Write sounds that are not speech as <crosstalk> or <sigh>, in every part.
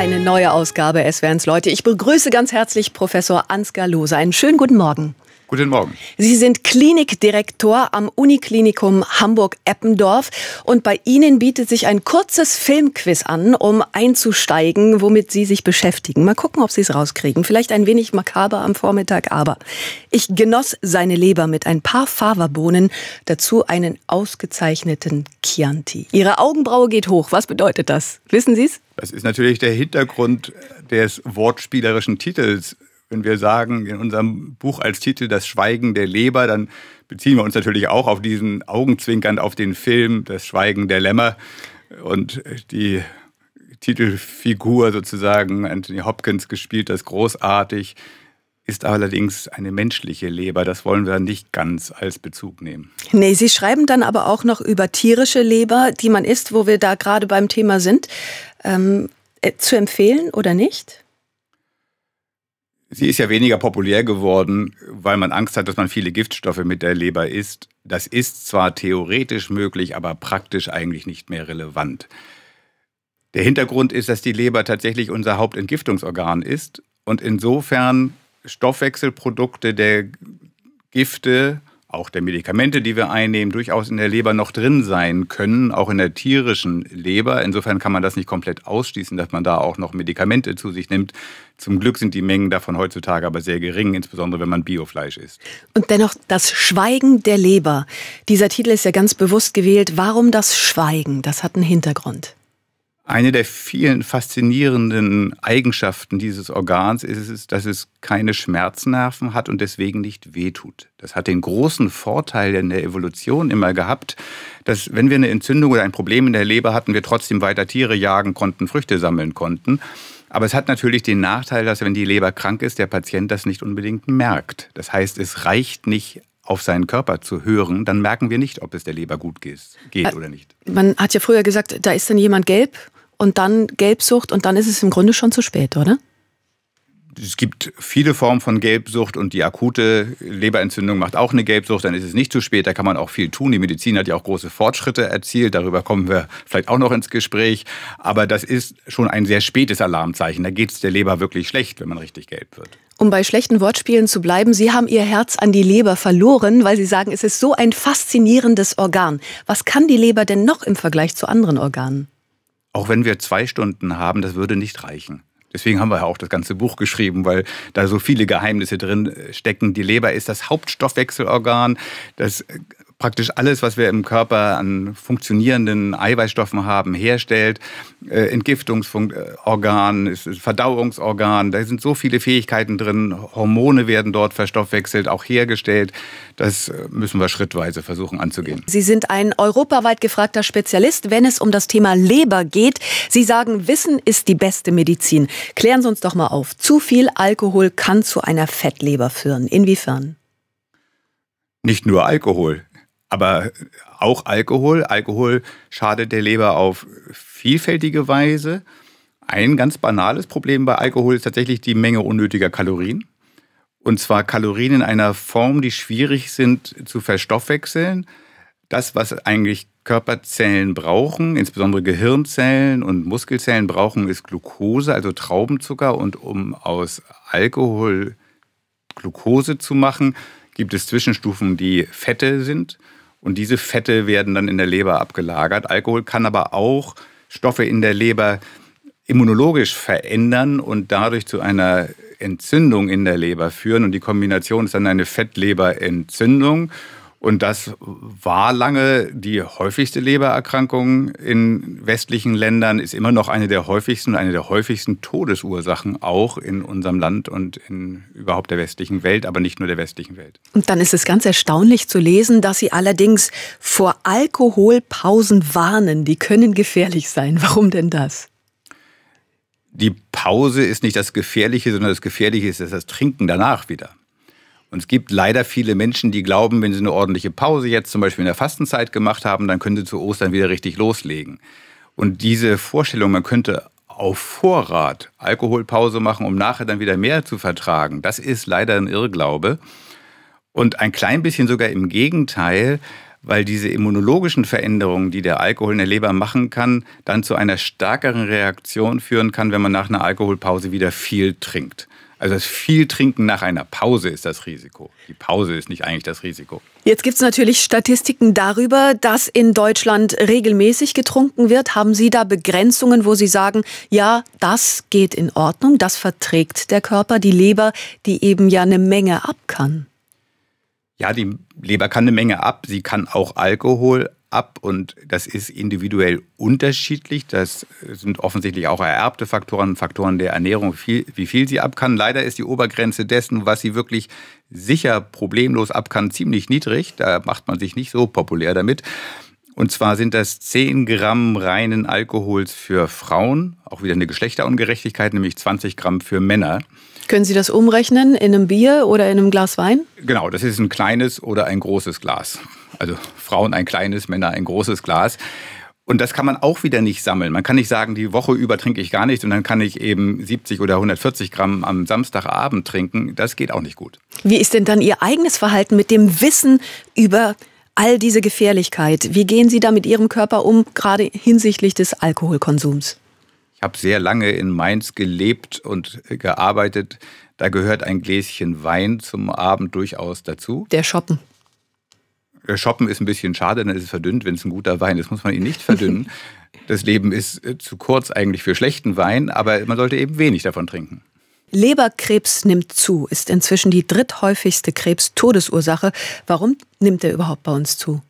Eine neue Ausgabe SWRs Leute. Ich begrüße ganz herzlich Professor Ansgar Lose. Einen schönen guten Morgen. Guten Morgen. Sie sind Klinikdirektor am Uniklinikum Hamburg-Eppendorf und bei Ihnen bietet sich ein kurzes Filmquiz an, um einzusteigen, womit Sie sich beschäftigen. Mal gucken, ob Sie es rauskriegen. Vielleicht ein wenig makaber am Vormittag, aber ich genoss seine Leber mit ein paar Fava-Bohnen, dazu einen ausgezeichneten Chianti. Ihre Augenbraue geht hoch. Was bedeutet das? Wissen Sie es? Das ist natürlich der Hintergrund des wortspielerischen Titels wenn wir sagen in unserem Buch als Titel Das Schweigen der Leber, dann beziehen wir uns natürlich auch auf diesen Augenzwinkern auf den Film Das Schweigen der Lämmer und die Titelfigur sozusagen Anthony Hopkins gespielt das großartig ist allerdings eine menschliche Leber. Das wollen wir nicht ganz als Bezug nehmen. Nee, Sie schreiben dann aber auch noch über tierische Leber, die man isst, wo wir da gerade beim Thema sind, ähm, äh, zu empfehlen oder nicht? Sie ist ja weniger populär geworden, weil man Angst hat, dass man viele Giftstoffe mit der Leber isst. Das ist zwar theoretisch möglich, aber praktisch eigentlich nicht mehr relevant. Der Hintergrund ist, dass die Leber tatsächlich unser Hauptentgiftungsorgan ist und insofern Stoffwechselprodukte der Gifte auch der Medikamente, die wir einnehmen, durchaus in der Leber noch drin sein können, auch in der tierischen Leber. Insofern kann man das nicht komplett ausschließen, dass man da auch noch Medikamente zu sich nimmt. Zum Glück sind die Mengen davon heutzutage aber sehr gering, insbesondere wenn man Biofleisch isst. Und dennoch das Schweigen der Leber. Dieser Titel ist ja ganz bewusst gewählt. Warum das Schweigen? Das hat einen Hintergrund. Eine der vielen faszinierenden Eigenschaften dieses Organs ist es, dass es keine Schmerznerven hat und deswegen nicht wehtut. Das hat den großen Vorteil in der Evolution immer gehabt, dass wenn wir eine Entzündung oder ein Problem in der Leber hatten, wir trotzdem weiter Tiere jagen konnten, Früchte sammeln konnten. Aber es hat natürlich den Nachteil, dass wenn die Leber krank ist, der Patient das nicht unbedingt merkt. Das heißt, es reicht nicht auf seinen Körper zu hören, dann merken wir nicht, ob es der Leber gut geht, geht oder nicht. Man hat ja früher gesagt, da ist dann jemand gelb und dann Gelbsucht und dann ist es im Grunde schon zu spät, oder? es gibt viele Formen von Gelbsucht und die akute Leberentzündung macht auch eine Gelbsucht, dann ist es nicht zu spät, da kann man auch viel tun. Die Medizin hat ja auch große Fortschritte erzielt, darüber kommen wir vielleicht auch noch ins Gespräch, aber das ist schon ein sehr spätes Alarmzeichen, da geht es der Leber wirklich schlecht, wenn man richtig gelb wird. Um bei schlechten Wortspielen zu bleiben, Sie haben Ihr Herz an die Leber verloren, weil Sie sagen, es ist so ein faszinierendes Organ. Was kann die Leber denn noch im Vergleich zu anderen Organen? Auch wenn wir zwei Stunden haben, das würde nicht reichen. Deswegen haben wir ja auch das ganze Buch geschrieben, weil da so viele Geheimnisse drin stecken. Die Leber ist das Hauptstoffwechselorgan. Das praktisch alles, was wir im Körper an funktionierenden Eiweißstoffen haben, herstellt. Äh, Entgiftungsorgan, äh, Verdauungsorgan, da sind so viele Fähigkeiten drin. Hormone werden dort verstoffwechselt, auch hergestellt. Das äh, müssen wir schrittweise versuchen anzugehen. Sie sind ein europaweit gefragter Spezialist, wenn es um das Thema Leber geht. Sie sagen, Wissen ist die beste Medizin. Klären Sie uns doch mal auf. Zu viel Alkohol kann zu einer Fettleber führen. Inwiefern? Nicht nur Alkohol. Aber auch Alkohol. Alkohol schadet der Leber auf vielfältige Weise. Ein ganz banales Problem bei Alkohol ist tatsächlich die Menge unnötiger Kalorien. Und zwar Kalorien in einer Form, die schwierig sind zu verstoffwechseln. Das, was eigentlich Körperzellen brauchen, insbesondere Gehirnzellen und Muskelzellen brauchen, ist Glucose, also Traubenzucker. Und um aus Alkohol Glucose zu machen, gibt es Zwischenstufen, die Fette sind. Und diese Fette werden dann in der Leber abgelagert. Alkohol kann aber auch Stoffe in der Leber immunologisch verändern und dadurch zu einer Entzündung in der Leber führen. Und die Kombination ist dann eine Fettleberentzündung. Und das war lange die häufigste Lebererkrankung in westlichen Ländern, ist immer noch eine der häufigsten, eine der häufigsten Todesursachen auch in unserem Land und in überhaupt der westlichen Welt, aber nicht nur der westlichen Welt. Und dann ist es ganz erstaunlich zu lesen, dass Sie allerdings vor Alkoholpausen warnen. Die können gefährlich sein. Warum denn das? Die Pause ist nicht das Gefährliche, sondern das Gefährliche ist das Trinken danach wieder. Und es gibt leider viele Menschen, die glauben, wenn sie eine ordentliche Pause jetzt zum Beispiel in der Fastenzeit gemacht haben, dann können sie zu Ostern wieder richtig loslegen. Und diese Vorstellung, man könnte auf Vorrat Alkoholpause machen, um nachher dann wieder mehr zu vertragen, das ist leider ein Irrglaube. Und ein klein bisschen sogar im Gegenteil, weil diese immunologischen Veränderungen, die der Alkohol in der Leber machen kann, dann zu einer stärkeren Reaktion führen kann, wenn man nach einer Alkoholpause wieder viel trinkt. Also das viel Trinken nach einer Pause ist das Risiko. Die Pause ist nicht eigentlich das Risiko. Jetzt gibt es natürlich Statistiken darüber, dass in Deutschland regelmäßig getrunken wird. Haben Sie da Begrenzungen, wo Sie sagen, ja, das geht in Ordnung, das verträgt der Körper, die Leber, die eben ja eine Menge ab kann? Ja, die Leber kann eine Menge ab. Sie kann auch Alkohol ab und das ist individuell unterschiedlich. Das sind offensichtlich auch ererbte Faktoren, Faktoren der Ernährung, viel, wie viel sie ab kann. Leider ist die Obergrenze dessen, was sie wirklich sicher problemlos ab kann, ziemlich niedrig. Da macht man sich nicht so populär damit. Und zwar sind das 10 Gramm reinen Alkohols für Frauen, auch wieder eine Geschlechterungerechtigkeit, nämlich 20 Gramm für Männer. Können Sie das umrechnen in einem Bier oder in einem Glas Wein? Genau, das ist ein kleines oder ein großes Glas. Also Frauen ein kleines, Männer ein großes Glas. Und das kann man auch wieder nicht sammeln. Man kann nicht sagen, die Woche über trinke ich gar nichts und dann kann ich eben 70 oder 140 Gramm am Samstagabend trinken. Das geht auch nicht gut. Wie ist denn dann Ihr eigenes Verhalten mit dem Wissen über all diese Gefährlichkeit? Wie gehen Sie da mit Ihrem Körper um, gerade hinsichtlich des Alkoholkonsums? Ich habe sehr lange in Mainz gelebt und gearbeitet. Da gehört ein Gläschen Wein zum Abend durchaus dazu. Der Shoppen. Äh, shoppen ist ein bisschen schade, dann ist es verdünnt, wenn es ein guter Wein ist. Muss man ihn nicht verdünnen. <laughs> Das Leben ist äh, zu kurz eigentlich für schlechten Wein, aber man sollte eben wenig davon trinken. Leberkrebs nimmt zu, ist inzwischen die dritthäufigste Krebstodesursache. Warum nimmt er überhaupt bei uns zu?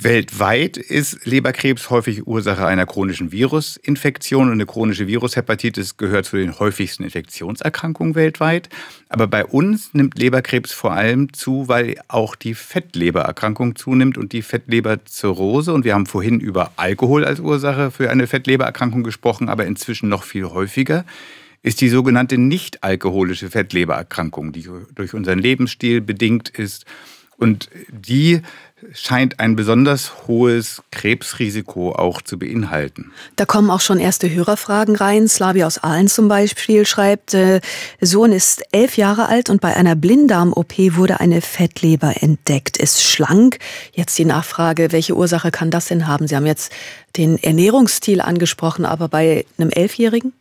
Weltweit ist Leberkrebs häufig Ursache einer chronischen Virusinfektion und eine chronische Virushepatitis gehört zu den häufigsten Infektionserkrankungen weltweit. Aber bei uns nimmt Leberkrebs vor allem zu, weil auch die Fettlebererkrankung zunimmt und die Fettleberzirrhose. Und wir haben vorhin über Alkohol als Ursache für eine Fettlebererkrankung gesprochen, aber inzwischen noch viel häufiger ist die sogenannte nicht alkoholische Fettlebererkrankung, die durch unseren Lebensstil bedingt ist. Und die scheint ein besonders hohes Krebsrisiko auch zu beinhalten. Da kommen auch schon erste Hörerfragen rein. Slavi aus Aalen zum Beispiel schreibt, äh, Sohn ist elf Jahre alt und bei einer Blinddarm-OP wurde eine Fettleber entdeckt, ist schlank. Jetzt die Nachfrage, welche Ursache kann das denn haben? Sie haben jetzt den Ernährungsstil angesprochen, aber bei einem Elfjährigen?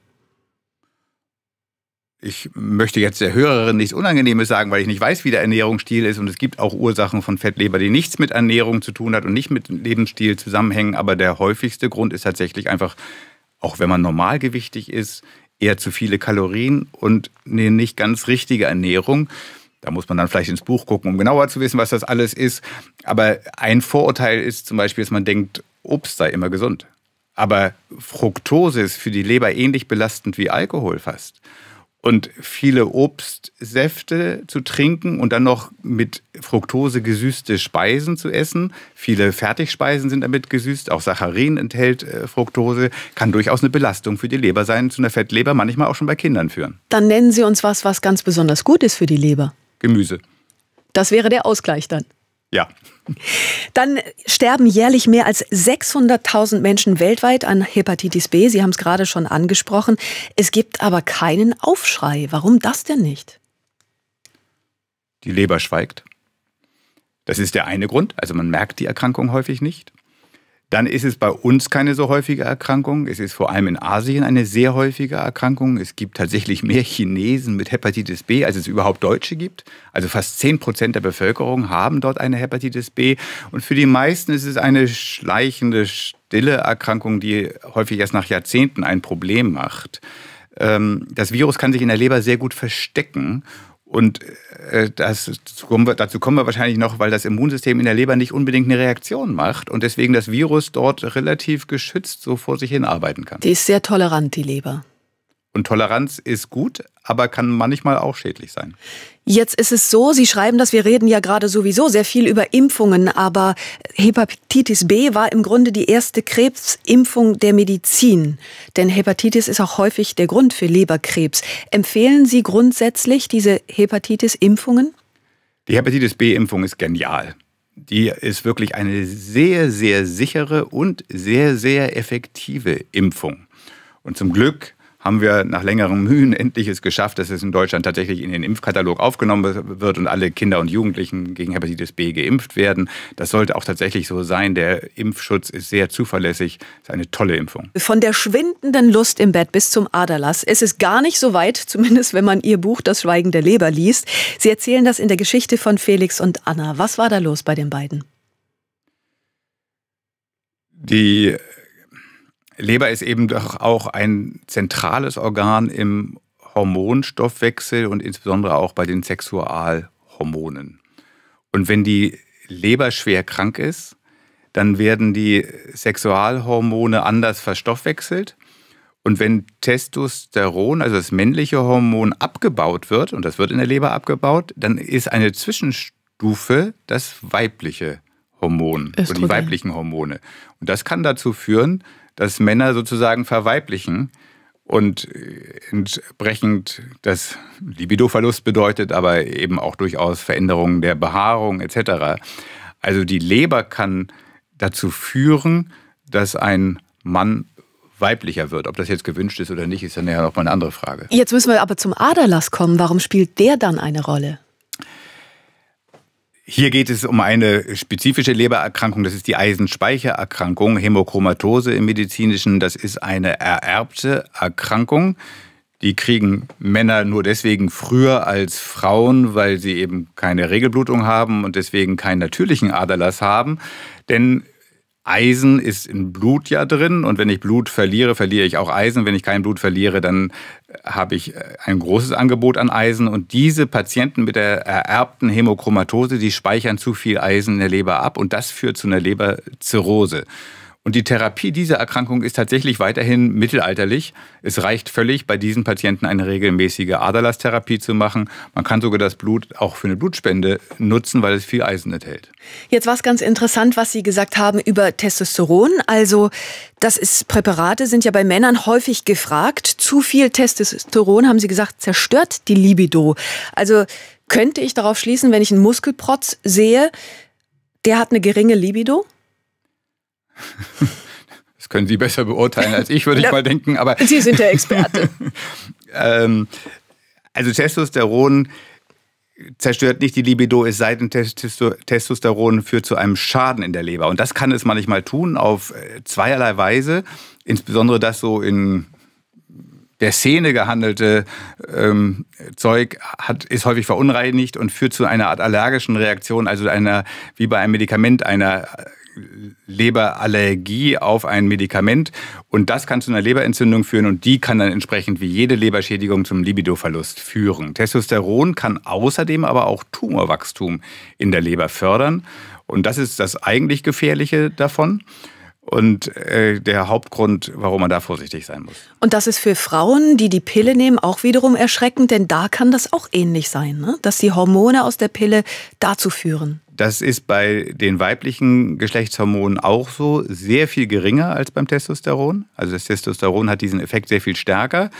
ich möchte jetzt der Hörerin nichts Unangenehmes sagen, weil ich nicht weiß, wie der Ernährungsstil ist. Und es gibt auch Ursachen von Fettleber, die nichts mit Ernährung zu tun hat und nicht mit Lebensstil zusammenhängen. Aber der häufigste Grund ist tatsächlich einfach, auch wenn man normalgewichtig ist, eher zu viele Kalorien und eine nicht ganz richtige Ernährung. Da muss man dann vielleicht ins Buch gucken, um genauer zu wissen, was das alles ist. Aber ein Vorurteil ist zum Beispiel, dass man denkt, Obst sei immer gesund. Aber Fructose ist für die Leber ähnlich belastend wie Alkohol fast und viele Obstsäfte zu trinken und dann noch mit Fructose gesüßte Speisen zu essen. Viele Fertigspeisen sind damit gesüßt, auch Saccharin enthält äh, Fructose, kann durchaus eine Belastung für die Leber sein, zu einer Fettleber manchmal auch schon bei Kindern führen. Dann nennen Sie uns was, was ganz besonders gut ist für die Leber. Gemüse. Das wäre der Ausgleich dann. Ja. Dann sterben jährlich mehr als 600.000 Menschen weltweit an Hepatitis B. Sie haben es gerade schon angesprochen. Es gibt aber keinen Aufschrei. Warum das denn nicht? Die Leber schweigt. Das ist der eine Grund. Also man merkt die Erkrankung häufig nicht dann ist es bei uns keine so häufige Erkrankung. Es ist vor allem in Asien eine sehr häufige Erkrankung. Es gibt tatsächlich mehr Chinesen mit Hepatitis B, als es überhaupt Deutsche gibt. Also fast 10 Prozent der Bevölkerung haben dort eine Hepatitis B. Und für die meisten ist es eine schleichende, stille Erkrankung, die häufig erst nach Jahrzehnten ein Problem macht. Ähm, das Virus kann sich in der Leber sehr gut verstecken und äh, das, dazu kommen wir wahrscheinlich noch, weil das Immunsystem in der Leber nicht unbedingt eine Reaktion macht und deswegen das Virus dort relativ geschützt so vor sich hin arbeiten kann. Die ist sehr tolerant, die Leber. Und Toleranz ist gut, aber kann manchmal auch schädlich sein. Jetzt ist es so, Sie schreiben dass wir reden ja gerade sowieso sehr viel über Impfungen, aber Hepatitis B war im Grunde die erste Krebsimpfung der Medizin. Denn Hepatitis ist auch häufig der Grund für Leberkrebs. Empfehlen Sie grundsätzlich diese Hepatitis-Impfungen? Die Hepatitis B-Impfung ist genial. Die ist wirklich eine sehr, sehr sichere und sehr, sehr effektive Impfung. Und zum Glück haben wir nach längeren Mühen endlich es geschafft, dass es in Deutschland tatsächlich in den Impfkatalog aufgenommen wird und alle Kinder und Jugendlichen gegen Hepatitis B geimpft werden. Das sollte auch tatsächlich so sein. Der Impfschutz ist sehr zuverlässig. Ist eine tolle Impfung. Von der schwindenden Lust im Bett bis zum Aderlass. ist Es gar nicht so weit, zumindest wenn man ihr Buch Das Schweigen der Leber liest. Sie erzählen das in der Geschichte von Felix und Anna. Was war da los bei den beiden? Die Leber ist eben doch auch ein zentrales Organ im Hormonstoffwechsel und insbesondere auch bei den Sexualhormonen. Und wenn die Leber schwer krank ist, dann werden die Sexualhormone anders verstoffwechselt. Und wenn Testosteron, also das männliche Hormon, abgebaut wird, und das wird in der Leber abgebaut, dann ist eine Zwischenstufe das weibliche Hormon Östrogen. oder die weiblichen Hormone. Und das kann dazu führen, dass Männer sozusagen verweiblichen und äh, entsprechend das Libidoverlust bedeutet, aber eben auch durchaus Veränderungen der Behaarung etc. Also die Leber kann dazu führen, dass ein Mann weiblicher wird. Ob das jetzt gewünscht ist oder nicht, ist dann ja nochmal eine andere Frage. Jetzt müssen wir aber zum Aderlass kommen. Warum spielt der dann eine Rolle? Hier geht es um eine spezifische Lebererkrankung, das ist die Eisenspeichererkrankung, Hämochromatose im medizinischen, das ist eine ererbte Erkrankung. Die kriegen Männer nur deswegen früher als Frauen, weil sie eben keine Regelblutung haben und deswegen keinen natürlichen Aderlass haben. Denn Eisen ist in Blut ja drin und wenn ich Blut verliere, verliere ich auch Eisen. Wenn ich kein Blut verliere, dann äh, habe ich äh, ein großes Angebot an Eisen und diese Patienten mit der ererbten Hämochromatose, die speichern zu viel Eisen in der Leber ab und das führt zu einer Leberzirrhose. Und die Therapie dieser Erkrankung ist tatsächlich weiterhin mittelalterlich. Es reicht völlig, bei diesen Patienten eine regelmäßige Aderlasstherapie zu machen. Man kann sogar das Blut auch für eine Blutspende nutzen, weil es viel Eisen enthält. Jetzt war es ganz interessant, was Sie gesagt haben über Testosteron. Also, das ist Präparate sind ja bei Männern häufig gefragt. Zu viel Testosteron, haben Sie gesagt, zerstört die Libido. Also, könnte ich darauf schließen, wenn ich einen Muskelprotz sehe, der hat eine geringe Libido? <laughs> Das können Sie besser beurteilen als ich, würde ich mal denken. Aber Sie sind der Experte. <laughs> ähm, also Testosteron zerstört nicht die Libido, es sei denn, Testosteron führt zu einem Schaden in der Leber. Und das kann es manchmal tun, auf äh, zweierlei Weise. Insbesondere das so in der Szene gehandelte ähm, Zeug hat, ist häufig verunreinigt und führt zu einer Art allergischen Reaktion, also einer, wie bei einem Medikament, einer Leberallergie auf ein Medikament und das kann zu einer Leberentzündung führen und die kann dann entsprechend wie jede Leberschädigung zum Libidoverlust führen. Testosteron kann außerdem aber auch Tumorwachstum in der Leber fördern und das ist das eigentlich gefährliche davon und äh, der Hauptgrund, warum man da vorsichtig sein muss. Und das ist für Frauen, die die Pille nehmen, auch wiederum erschreckend, denn da kann das auch ähnlich sein, ne? dass die Hormone aus der Pille dazu führen. Das ist bei den weiblichen Geschlechtshormonen auch so, sehr viel geringer als beim Testosteron. Also das Testosteron hat diesen Effekt sehr viel stärker.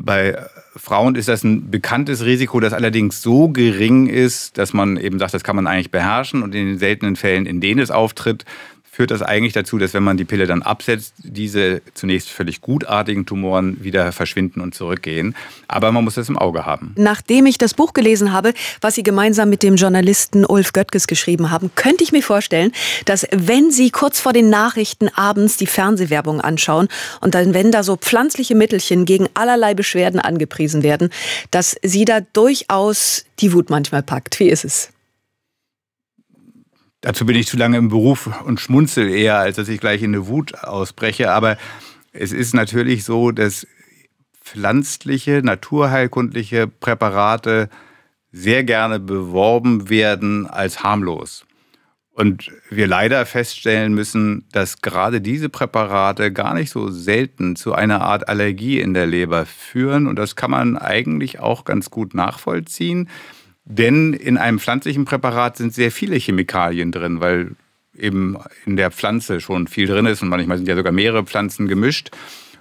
Bei Frauen ist das ein bekanntes Risiko, das allerdings so gering ist, dass man eben sagt, das kann man eigentlich beherrschen. Und in den seltenen Fällen, in denen es auftritt, führt das eigentlich dazu, dass wenn man die Pille dann absetzt, diese zunächst völlig gutartigen Tumoren wieder verschwinden und zurückgehen. Aber man muss das im Auge haben. Nachdem ich das Buch gelesen habe, was Sie gemeinsam mit dem Journalisten Ulf Göttges geschrieben haben, könnte ich mir vorstellen, dass wenn Sie kurz vor den Nachrichten abends die Fernsehwerbung anschauen und dann, wenn da so pflanzliche Mittelchen gegen allerlei Beschwerden angepriesen werden, dass Sie da durchaus die Wut manchmal packt. Wie ist es? Dazu bin ich zu lange im Beruf und schmunzel eher, als dass ich gleich in eine Wut ausbreche. Aber es ist natürlich so, dass pflanzliche, naturheilkundliche Präparate sehr gerne beworben werden als harmlos. Und wir leider feststellen müssen, dass gerade diese Präparate gar nicht so selten zu einer Art Allergie in der Leber führen. Und das kann man eigentlich auch ganz gut nachvollziehen. Denn in einem pflanzlichen Präparat sind sehr viele Chemikalien drin, weil eben in der Pflanze schon viel drin ist und manchmal sind ja sogar mehrere Pflanzen gemischt.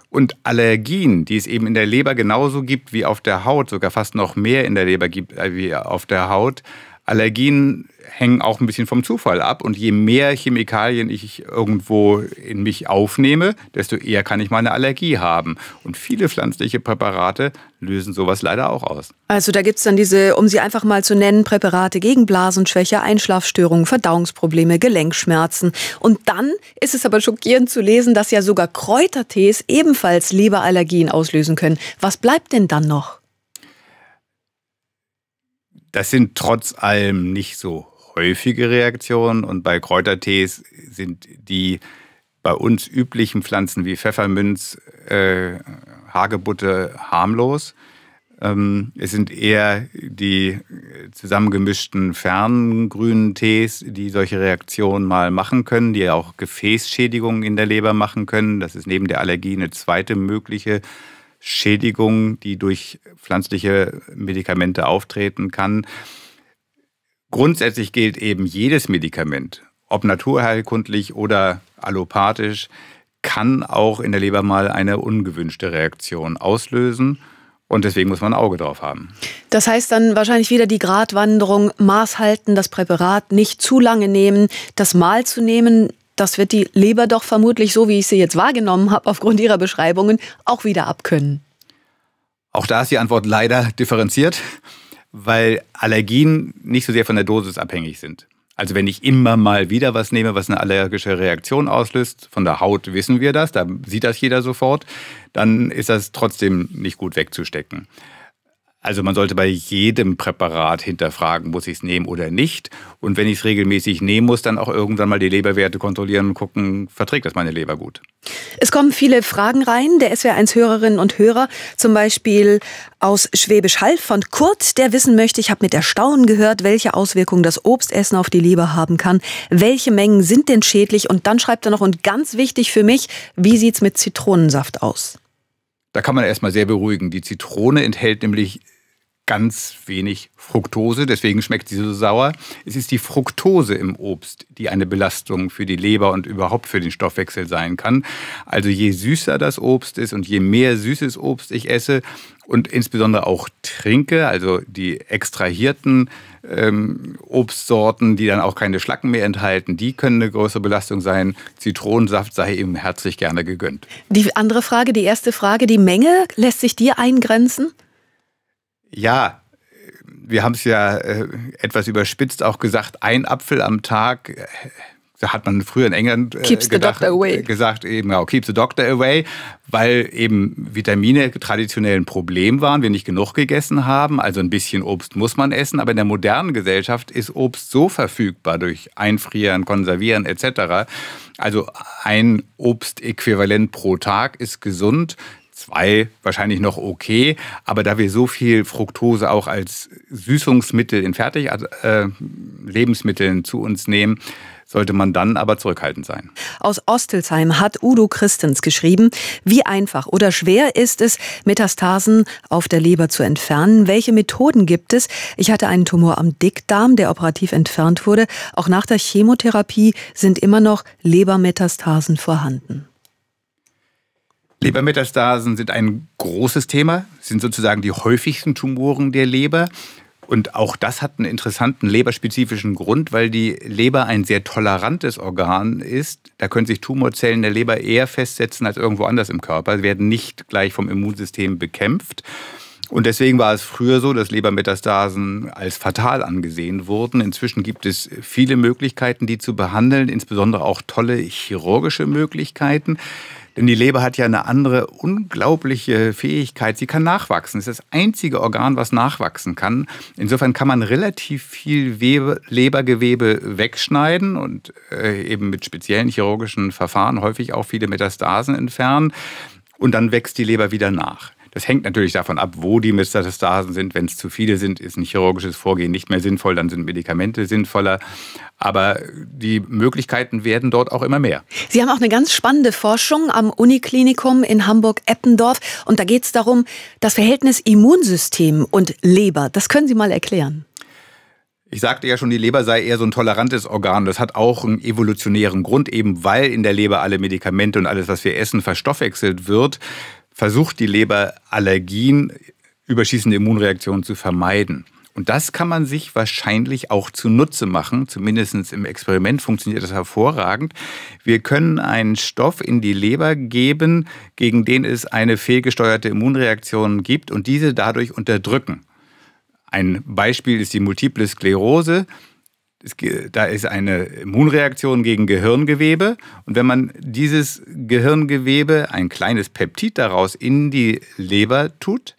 Und Allergien, die es eben in der Leber genauso gibt wie auf der Haut, sogar fast noch mehr in der Leber gibt äh, wie auf der Haut, Allergien hängen auch ein bisschen vom Zufall ab. Und je mehr Chemikalien ich irgendwo in mich aufnehme, desto eher kann ich mal eine Allergie haben. Und viele pflanzliche Präparate lösen sowas leider auch aus. Also da gibt es dann diese, um sie einfach mal zu nennen, Präparate gegen Blasenschwäche, Einschlafstörungen, Verdauungsprobleme, Gelenkschmerzen. Und dann ist es aber schockierend zu lesen, dass ja sogar Kräutertees ebenfalls Leberallergien auslösen können. Was bleibt denn dann noch? Das sind trotz allem nicht so häufige Reaktionen und bei Kräutertees sind die bei uns üblichen Pflanzen wie Pfefferminz, äh, Hagebutte harmlos. Ähm, es sind eher die äh, zusammengemischten ferngrünen Tees, die solche Reaktionen mal machen können, die auch Gefäßschädigungen in der Leber machen können. Das ist neben der Allergie eine zweite mögliche Schädigung, die durch pflanzliche Medikamente auftreten kann. Grundsätzlich gilt eben jedes Medikament, ob naturheilkundlich oder allopathisch, kann auch in der Leber mal eine ungewünschte Reaktion auslösen. Und deswegen muss man ein Auge drauf haben. Das heißt dann wahrscheinlich wieder die Gratwanderung, Maß halten, das Präparat nicht zu lange nehmen, das Mal zu nehmen, das wird die Leber doch vermutlich, so wie ich sie jetzt wahrgenommen habe, aufgrund ihrer Beschreibungen, auch wieder abkönnen. Auch da ist die Antwort leider differenziert, weil Allergien nicht so sehr von der Dosis abhängig sind. Also wenn ich immer mal wieder was nehme, was eine allergische Reaktion auslöst, von der Haut wissen wir das, da sieht das jeder sofort, dann ist das trotzdem nicht gut wegzustecken. Also man sollte bei jedem Präparat hinterfragen, muss ich es nehmen oder nicht. Und wenn ich es regelmäßig nehmen muss, dann auch irgendwann mal die Leberwerte kontrollieren und gucken, verträgt das meine Leber gut. Es kommen viele Fragen rein der SWR1-Hörerinnen und Hörer, zum Beispiel aus Schwäbisch Hall von Kurt, der wissen möchte, ich habe mit Erstaunen gehört, welche Auswirkungen das Obstessen auf die Leber haben kann, welche Mengen sind denn schädlich und dann schreibt er noch, und ganz wichtig für mich, wie sieht es mit Zitronensaft aus? Da kann man erstmal sehr beruhigen. Die Zitrone enthält nämlich ganz wenig Fructose, deswegen schmeckt sie so sauer. Es ist die Fructose im Obst, die eine Belastung für die Leber und überhaupt für den Stoffwechsel sein kann. Also je süßer das Obst ist und je mehr süßes Obst ich esse und insbesondere auch trinke, also die extrahierten ähm, Obstsorten, die dann auch keine Schlacken mehr enthalten, die können eine größere Belastung sein. Zitronensaft sei ihm herzlich gerne gegönnt. Die andere Frage, die erste Frage, die Menge lässt sich dir eingrenzen? ja, wir haben es ja äh, etwas überspitzt auch gesagt, ein Apfel am Tag. Äh, da hat man früher in England äh, keeps gedacht, the doctor away. Äh, gesagt, eben genau, keep the doctor away, weil eben Vitamine traditionell ein Problem waren, wir nicht genug gegessen haben. Also ein bisschen Obst muss man essen, aber in der modernen Gesellschaft ist Obst so verfügbar durch Einfrieren, Konservieren etc. Also ein Obstäquivalent pro Tag ist gesund zwei wahrscheinlich noch okay. Aber da wir so viel Fructose auch als Süßungsmittel in Fertiglebensmitteln äh, zu uns nehmen, sollte man dann aber zurückhaltend sein. Aus Ostelsheim hat Udo Christens geschrieben, wie einfach oder schwer ist es, Metastasen auf der Leber zu entfernen? Welche Methoden gibt es? Ich hatte einen Tumor am Dickdarm, der operativ entfernt wurde. Auch nach der Chemotherapie sind immer noch Lebermetastasen vorhanden. Lebermetastasen sind ein großes Thema, sind sozusagen die häufigsten Tumoren der Leber. Und auch das hat einen interessanten leberspezifischen Grund, weil die Leber ein sehr tolerantes Organ ist. Da können sich Tumorzellen der Leber eher festsetzen als irgendwo anders im Körper, Sie werden nicht gleich vom Immunsystem bekämpft. Und deswegen war es früher so, dass Lebermetastasen als fatal angesehen wurden. Inzwischen gibt es viele Möglichkeiten, die zu behandeln, insbesondere auch tolle chirurgische Möglichkeiten. Denn die Leber hat ja eine andere unglaubliche Fähigkeit. Sie kann nachwachsen. Es ist das einzige Organ, was nachwachsen kann. Insofern kann man relativ viel Webe, Lebergewebe wegschneiden und äh, eben mit speziellen chirurgischen Verfahren häufig auch viele Metastasen entfernen. Und dann wächst die Leber wieder nach. Das hängt natürlich davon ab, wo die Metastasen sind. Wenn es zu viele sind, ist ein chirurgisches Vorgehen nicht mehr sinnvoll, dann sind Medikamente sinnvoller. Aber die Möglichkeiten werden dort auch immer mehr. Sie haben auch eine ganz spannende Forschung am Uniklinikum in Hamburg-Eppendorf. Und da geht es darum, das Verhältnis Immunsystem und Leber. Das können Sie mal erklären. Ich sagte ja schon, die Leber sei eher so ein tolerantes Organ. Das hat auch einen evolutionären Grund, eben weil in der Leber alle Medikamente und alles, was wir essen, verstoffwechselt wird versucht die Leber Allergien, überschießende Immunreaktionen zu vermeiden. Und das kann man sich wahrscheinlich auch zunutze machen. Zumindest im Experiment funktioniert das hervorragend. Wir können einen Stoff in die Leber geben, gegen den es eine fehlgesteuerte Immunreaktion gibt und diese dadurch unterdrücken. Ein Beispiel ist die multiple Sklerose es, da ist eine Immunreaktion gegen Gehirngewebe. Und wenn man dieses Gehirngewebe, ein kleines Peptid daraus, in die Leber tut,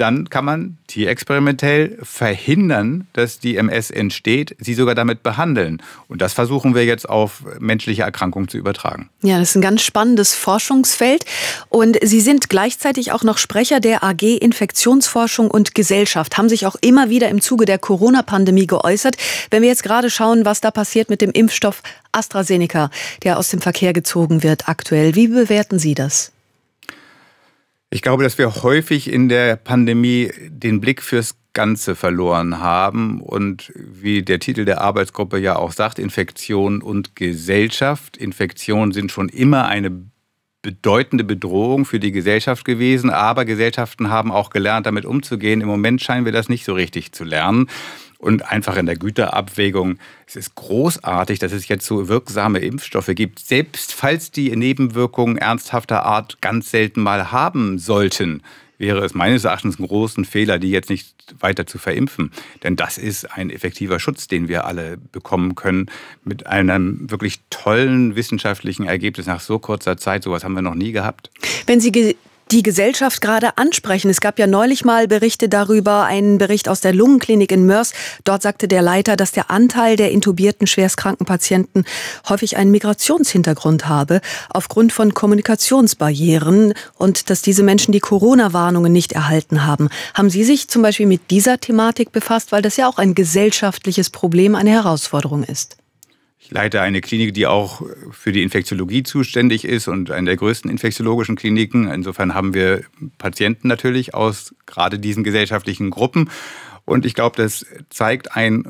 dann kann man tierexperimentell verhindern, dass die MS entsteht, sie sogar damit behandeln. Und das versuchen wir jetzt auf menschliche Erkrankungen zu übertragen. Ja, das ist ein ganz spannendes Forschungsfeld. Und Sie sind gleichzeitig auch noch Sprecher der AG Infektionsforschung und Gesellschaft, haben sich auch immer wieder im Zuge der Corona-Pandemie geäußert. Wenn wir jetzt gerade schauen, was da passiert mit dem Impfstoff AstraZeneca, der aus dem Verkehr gezogen wird aktuell, wie bewerten Sie das? Ich glaube, dass wir häufig in der Pandemie den Blick fürs Ganze verloren haben und wie der Titel der Arbeitsgruppe ja auch sagt, Infektion und Gesellschaft. Infektionen sind schon immer eine bedeutende Bedrohung für die Gesellschaft gewesen, aber Gesellschaften haben auch gelernt, damit umzugehen. Im Moment scheinen wir das nicht so richtig zu lernen und einfach in der Güterabwägung. Es ist großartig, dass es jetzt so wirksame Impfstoffe gibt, selbst falls die Nebenwirkungen ernsthafter Art ganz selten mal haben sollten wäre es meines Erachtens einen großen Fehler, die jetzt nicht weiter zu verimpfen. Denn das ist ein effektiver Schutz, den wir alle bekommen können mit einem wirklich tollen wissenschaftlichen Ergebnis nach so kurzer Zeit. Sowas haben wir noch nie gehabt. Wenn Sie die Gesellschaft gerade ansprechen. Es gab ja neulich mal Berichte darüber, einen Bericht aus der Lungenklinik in Mörs. Dort sagte der Leiter, dass der Anteil der intubierten schwerstkranken Patienten häufig einen Migrationshintergrund habe, aufgrund von Kommunikationsbarrieren und dass diese Menschen die Corona-Warnungen nicht erhalten haben. Haben Sie sich zum Beispiel mit dieser Thematik befasst, weil das ja auch ein gesellschaftliches Problem, eine Herausforderung ist? Ich leite eine Klinik, die auch für die Infektiologie zuständig ist und eine der größten infektiologischen Kliniken. Insofern haben wir Patienten natürlich aus gerade diesen gesellschaftlichen Gruppen. Und ich glaube, das zeigt ein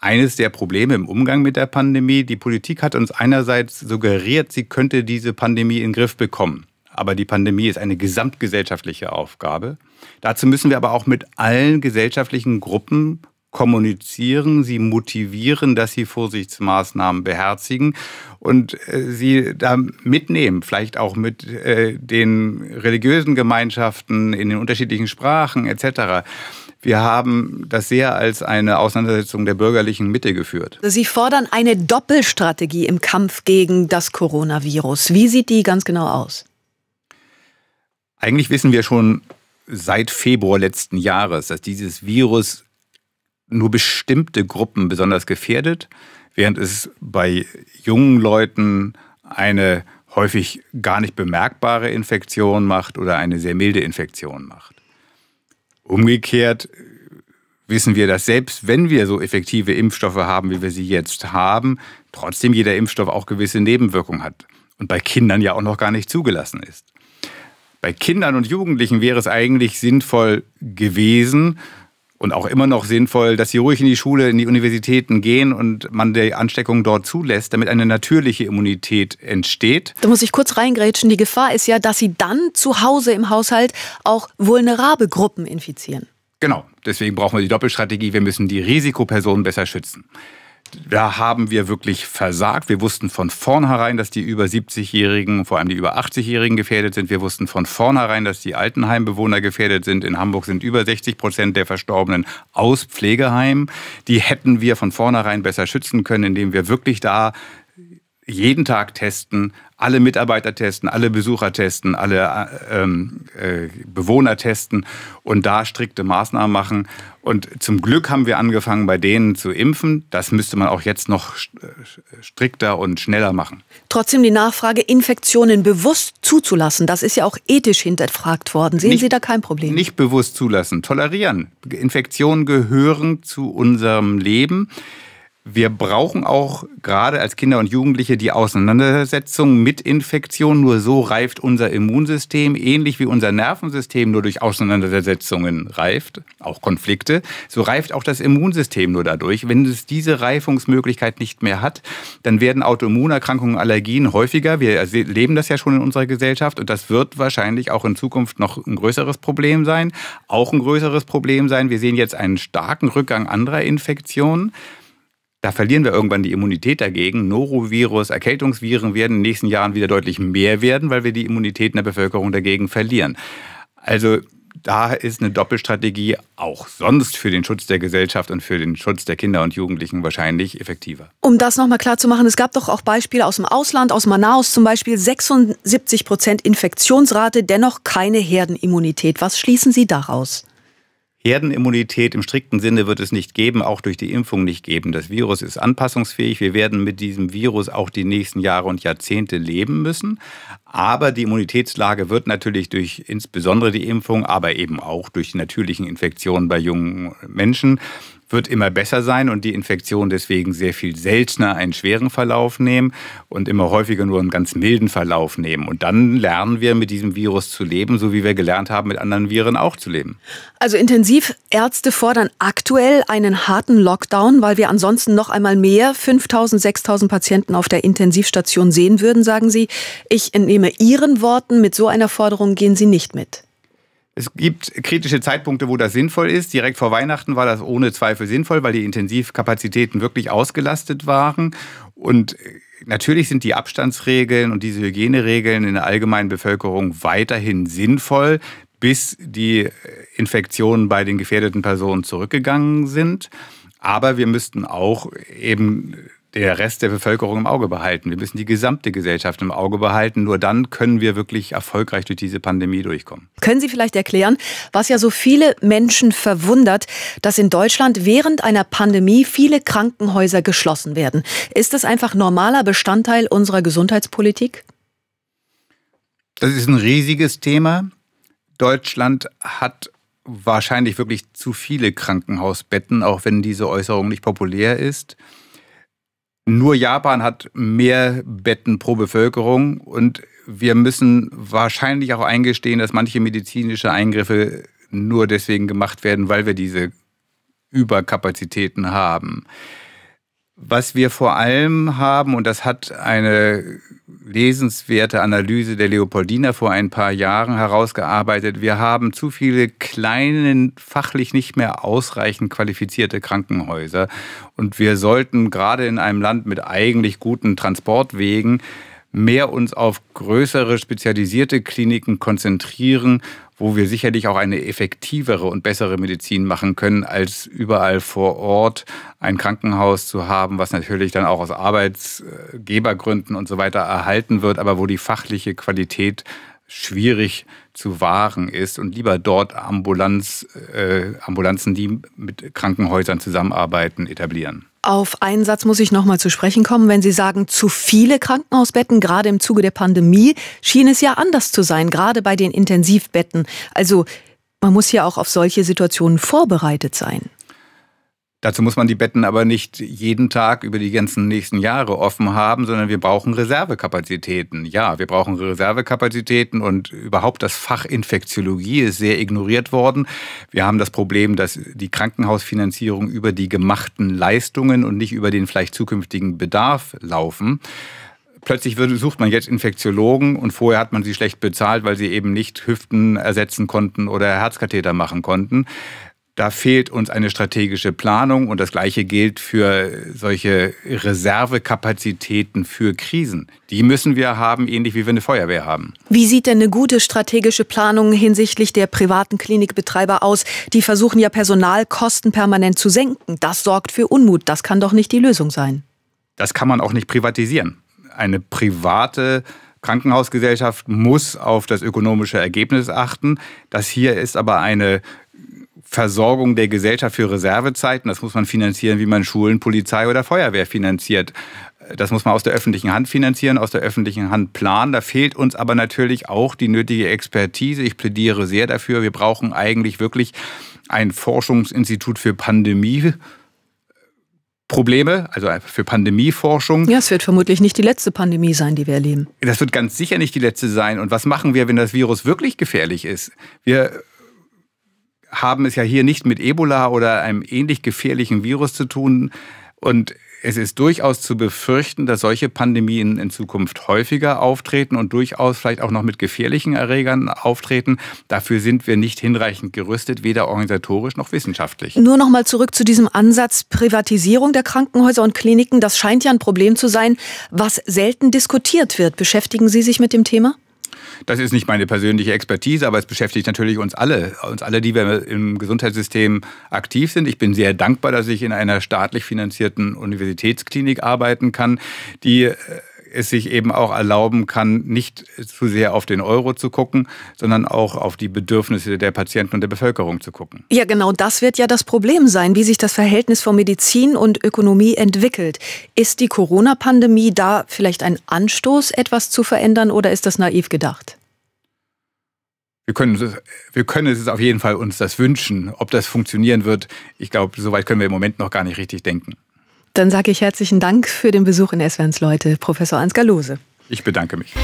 eines der Probleme im Umgang mit der Pandemie. Die Politik hat uns einerseits suggeriert, sie könnte diese Pandemie in den Griff bekommen. Aber die Pandemie ist eine gesamtgesellschaftliche Aufgabe. Dazu müssen wir aber auch mit allen gesellschaftlichen Gruppen kommunizieren, sie motivieren, dass sie Vorsichtsmaßnahmen beherzigen und äh, sie da mitnehmen, vielleicht auch mit äh, den religiösen Gemeinschaften in den unterschiedlichen Sprachen etc. Wir haben das sehr als eine Auseinandersetzung der bürgerlichen Mitte geführt. Sie fordern eine Doppelstrategie im Kampf gegen das Coronavirus. Wie sieht die ganz genau aus? Eigentlich wissen wir schon seit Februar letzten Jahres, dass dieses Virus nur bestimmte Gruppen besonders gefährdet, während es bei jungen Leuten eine häufig gar nicht bemerkbare Infektion macht oder eine sehr milde Infektion macht. Umgekehrt wissen wir, dass selbst wenn wir so effektive Impfstoffe haben, wie wir sie jetzt haben, trotzdem jeder Impfstoff auch gewisse Nebenwirkungen hat und bei Kindern ja auch noch gar nicht zugelassen ist. Bei Kindern und Jugendlichen wäre es eigentlich sinnvoll gewesen, und auch immer noch sinnvoll, dass sie ruhig in die Schule, in die Universitäten gehen und man die Ansteckung dort zulässt, damit eine natürliche Immunität entsteht. Da muss ich kurz reingrätschen. Die Gefahr ist ja, dass sie dann zu Hause im Haushalt auch vulnerable Gruppen infizieren. Genau, deswegen brauchen wir die Doppelstrategie. Wir müssen die Risikopersonen besser schützen da haben wir wirklich versagt. Wir wussten von vornherein, dass die über 70-Jährigen, vor allem die über 80-Jährigen gefährdet sind. Wir wussten von vornherein, dass die Altenheimbewohner gefährdet sind. In Hamburg sind über 60 Prozent der Verstorbenen aus Pflegeheimen. Die hätten wir von vornherein besser schützen können, indem wir wirklich da jeden Tag testen, alle Mitarbeiter testen, alle Besucher testen, alle äh, ähm, äh, Bewohner testen und da strikte Maßnahmen machen. Und zum Glück haben wir angefangen, bei denen zu impfen. Das müsste man auch jetzt noch äh, strikter und schneller machen. Trotzdem die Nachfrage, Infektionen bewusst zuzulassen, das ist ja auch ethisch hinterfragt worden. Sehen nicht, Sie da kein Problem? Nicht bewusst zulassen, tolerieren. Infektionen gehören zu unserem Leben wir brauchen auch gerade als Kinder und Jugendliche die Auseinandersetzung mit Infektionen. Nur so reift unser Immunsystem, ähnlich wie unser Nervensystem nur durch Auseinandersetzungen reift, auch Konflikte. So reift auch das Immunsystem nur dadurch. Wenn es diese Reifungsmöglichkeit nicht mehr hat, dann werden Autoimmunerkrankungen, Allergien häufiger. Wir leben das ja schon in unserer Gesellschaft und das wird wahrscheinlich auch in Zukunft noch ein größeres Problem sein. Auch ein größeres Problem sein. Wir sehen jetzt einen starken Rückgang anderer Infektionen. Da verlieren wir irgendwann die Immunität dagegen. Norovirus, Erkältungsviren werden in den nächsten Jahren wieder deutlich mehr werden, weil wir die Immunität in der Bevölkerung dagegen verlieren. Also da ist eine Doppelstrategie auch sonst für den Schutz der Gesellschaft und für den Schutz der Kinder und Jugendlichen wahrscheinlich effektiver. Um das nochmal klar zu machen, es gab doch auch Beispiele aus dem Ausland, aus Manaus zum Beispiel, 76 Prozent Infektionsrate, dennoch keine Herdenimmunität. Was schließen Sie daraus? Herdenimmunität im strikten Sinne wird es nicht geben, auch durch die Impfung nicht geben. Das Virus ist anpassungsfähig. Wir werden mit diesem Virus auch die nächsten Jahre und Jahrzehnte leben müssen. Aber die Immunitätslage wird natürlich durch insbesondere die Impfung, aber eben auch durch die natürlichen Infektionen bei jungen Menschen wird immer besser sein und die Infektion deswegen sehr viel seltener einen schweren Verlauf nehmen und immer häufiger nur einen ganz milden Verlauf nehmen. Und dann lernen wir mit diesem Virus zu leben, so wie wir gelernt haben, mit anderen Viren auch zu leben. Also Intensivärzte fordern aktuell einen harten Lockdown, weil wir ansonsten noch einmal mehr 5000, 6000 Patienten auf der Intensivstation sehen würden, sagen sie. Ich entnehme Ihren Worten, mit so einer Forderung gehen Sie nicht mit. Es gibt kritische Zeitpunkte, wo das sinnvoll ist. Direkt vor Weihnachten war das ohne Zweifel sinnvoll, weil die Intensivkapazitäten wirklich ausgelastet waren. Und äh, natürlich sind die Abstandsregeln und diese Hygieneregeln in der allgemeinen Bevölkerung weiterhin sinnvoll, bis die äh, Infektionen bei den gefährdeten Personen zurückgegangen sind. Aber wir müssten auch eben der Rest der Bevölkerung im Auge behalten. Wir müssen die gesamte Gesellschaft im Auge behalten. Nur dann können wir wirklich erfolgreich durch diese Pandemie durchkommen. Können Sie vielleicht erklären, was ja so viele Menschen verwundert, dass in Deutschland während einer Pandemie viele Krankenhäuser geschlossen werden? Ist das einfach normaler Bestandteil unserer Gesundheitspolitik? Das ist ein riesiges Thema. Deutschland hat wahrscheinlich wirklich zu viele Krankenhausbetten, auch wenn diese Äußerung nicht populär ist nur Japan hat mehr Betten pro Bevölkerung und wir müssen wahrscheinlich auch eingestehen, dass manche medizinische Eingriffe nur deswegen gemacht werden, weil wir diese Überkapazitäten haben. Was wir vor allem haben, und das hat eine lesenswerte Analyse der Leopoldina vor ein paar Jahren herausgearbeitet, wir haben zu viele kleine, fachlich nicht mehr ausreichend qualifizierte Krankenhäuser. Und wir sollten gerade in einem Land mit eigentlich guten Transportwegen mehr uns auf größere spezialisierte Kliniken konzentrieren, wo wir sicherlich auch eine effektivere und bessere Medizin machen können, als überall vor Ort ein Krankenhaus zu haben, was natürlich dann auch aus Arbeitsgebergründen und so weiter erhalten wird, aber wo die fachliche Qualität schwierig zu wahren ist und lieber dort Ambulanz, äh, Ambulanzen, die mit Krankenhäusern zusammenarbeiten, etablieren. Auf einen Satz muss ich nochmal zu sprechen kommen. Wenn Sie sagen, zu viele Krankenhausbetten, gerade im Zuge der Pandemie, schien es ja anders zu sein, gerade bei den Intensivbetten. Also man muss ja auch auf solche Situationen vorbereitet sein. Dazu muss man die Betten aber nicht jeden Tag über die ganzen nächsten Jahre offen haben, sondern wir brauchen Reservekapazitäten. Ja, wir brauchen Reservekapazitäten und überhaupt das Fach Infektiologie ist sehr ignoriert worden. Wir haben das Problem, dass die Krankenhausfinanzierung über die gemachten Leistungen und nicht über den vielleicht zukünftigen Bedarf laufen plötzlich sucht man jetzt Infektiologen und vorher hat man sie schlecht bezahlt, weil sie eben nicht Hüften ersetzen konnten oder Herzkatheter machen konnten. Da fehlt uns eine strategische Planung und das Gleiche gilt für solche Reservekapazitäten für Krisen. Die müssen wir haben, ähnlich wie wir eine Feuerwehr haben. Wie sieht denn eine gute strategische Planung hinsichtlich der privaten Klinikbetreiber aus? Die versuchen ja Personalkosten permanent zu senken. Das sorgt für Unmut. Das kann doch nicht die Lösung sein. Das kann man auch nicht privatisieren. Eine private Krankenhausgesellschaft muss auf das ökonomische Ergebnis achten. Das hier ist aber eine Versorgung der Gesellschaft für Reservezeiten. Das muss man finanzieren, wie man Schulen, Polizei oder Feuerwehr finanziert. Das muss man aus der öffentlichen Hand finanzieren, aus der öffentlichen Hand planen. Da fehlt uns aber natürlich auch die nötige Expertise. Ich plädiere sehr dafür. Wir brauchen eigentlich wirklich ein Forschungsinstitut für Pandemie. Probleme, also für Pandemieforschung. Ja, es wird vermutlich nicht die letzte Pandemie sein, die wir erleben. Das wird ganz sicher nicht die letzte sein. Und was machen wir, wenn das Virus wirklich gefährlich ist? Wir haben es ja hier nicht mit Ebola oder einem ähnlich gefährlichen Virus zu tun. Und es ist durchaus zu befürchten, dass solche Pandemien in Zukunft häufiger auftreten und durchaus vielleicht auch noch mit gefährlichen Erregern auftreten. Dafür sind wir nicht hinreichend gerüstet, weder organisatorisch noch wissenschaftlich. Nur noch mal zurück zu diesem Ansatz Privatisierung der Krankenhäuser und Kliniken. Das scheint ja ein Problem zu sein, was selten diskutiert wird. Beschäftigen Sie sich mit dem Thema? Das ist nicht meine persönliche Expertise, aber es beschäftigt natürlich uns alle, uns alle, die wir im Gesundheitssystem aktiv sind. Ich bin sehr dankbar, dass ich in einer staatlich finanzierten Universitätsklinik arbeiten kann, die äh, es sich eben auch erlauben kann, nicht zu sehr auf den Euro zu gucken, sondern auch auf die Bedürfnisse der Patienten und der Bevölkerung zu gucken. Ja, genau das wird ja das Problem sein, wie sich das Verhältnis von Medizin und Ökonomie entwickelt. Ist die Corona-Pandemie da vielleicht ein Anstoß, etwas zu verändern oder ist das naiv gedacht? wir können, wir können es auf jeden Fall uns das wünschen. Ob das funktionieren wird, ich glaube, soweit können wir im Moment noch gar nicht richtig denken. Dann sage ich herzlichen Dank für den Besuch in Esverns Leute, Professor Ansgar Lose. Ich bedanke mich.